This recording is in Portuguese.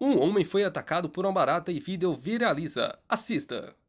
Um homem foi atacado por uma barata e vídeo viraliza. Assista!